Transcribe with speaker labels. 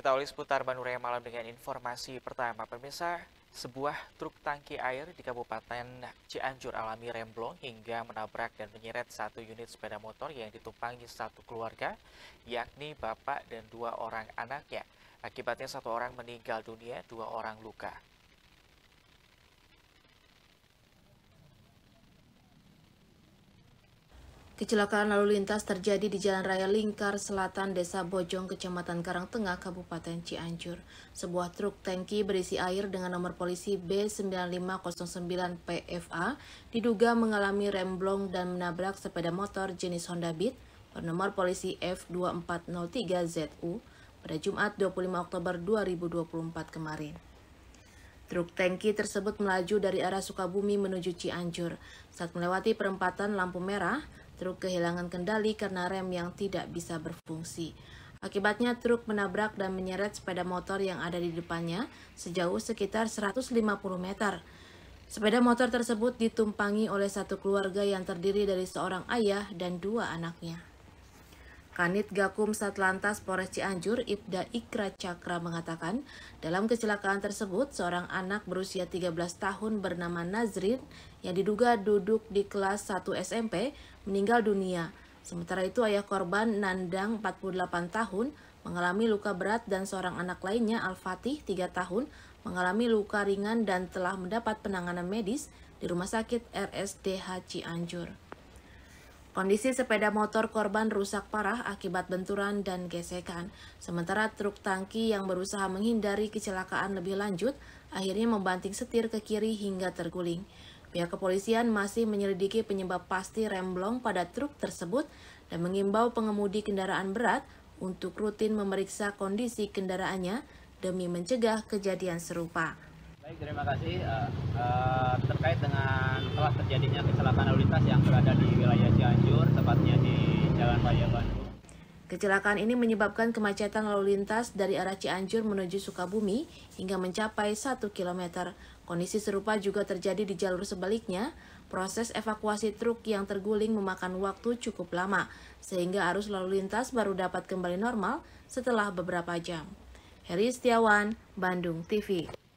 Speaker 1: Kita awali seputar Banuraya malam dengan informasi pertama. Pemirsa, sebuah truk tangki air di Kabupaten Cianjur alami remblong hingga menabrak dan menyeret satu unit sepeda motor yang ditumpangi satu keluarga, yakni bapak dan dua orang anaknya. Akibatnya satu orang meninggal dunia, dua orang luka.
Speaker 2: Kecelakaan lalu lintas terjadi di Jalan Raya Lingkar Selatan, Desa Bojong, Kecamatan Karangtengah, Kabupaten Cianjur. Sebuah truk tangki berisi air dengan nomor polisi B9509 PFA diduga mengalami remblong dan menabrak sepeda motor jenis Honda Beat bernomor polisi F2403ZU pada Jumat 25 Oktober 2024 kemarin. Truk tangki tersebut melaju dari arah Sukabumi menuju Cianjur. Saat melewati perempatan lampu merah, Truk kehilangan kendali karena rem yang tidak bisa berfungsi. Akibatnya truk menabrak dan menyeret sepeda motor yang ada di depannya sejauh sekitar 150 meter. Sepeda motor tersebut ditumpangi oleh satu keluarga yang terdiri dari seorang ayah dan dua anaknya. Kanit Gakum Satlantas Polres Cianjur Ibda Ikra Cakra mengatakan, dalam kecelakaan tersebut seorang anak berusia 13 tahun bernama Nazrin yang diduga duduk di kelas 1 SMP meninggal dunia. Sementara itu ayah korban Nandang 48 tahun mengalami luka berat dan seorang anak lainnya Al-Fatih 3 tahun mengalami luka ringan dan telah mendapat penanganan medis di Rumah Sakit RSDH Cianjur. Kondisi sepeda motor korban rusak parah akibat benturan dan gesekan, sementara truk tangki yang berusaha menghindari kecelakaan lebih lanjut akhirnya membanting setir ke kiri hingga terguling. Pihak kepolisian masih menyelidiki penyebab pasti remblong pada truk tersebut dan mengimbau pengemudi kendaraan berat untuk rutin memeriksa kondisi kendaraannya demi mencegah kejadian serupa. Baik, terima kasih. Uh,
Speaker 1: uh, terkait dengan telah terjadinya kecelakaan lalu lintas yang berada di wilayah Cianjur, tepatnya di Jalan Raya Bandung.
Speaker 2: Kecelakaan ini menyebabkan kemacetan lalu lintas dari arah Cianjur menuju Sukabumi hingga mencapai 1 km. Kondisi serupa juga terjadi di jalur sebaliknya. Proses evakuasi truk yang terguling memakan waktu cukup lama, sehingga arus lalu lintas baru dapat kembali normal setelah beberapa jam. Heri Setiawan, Bandung TV.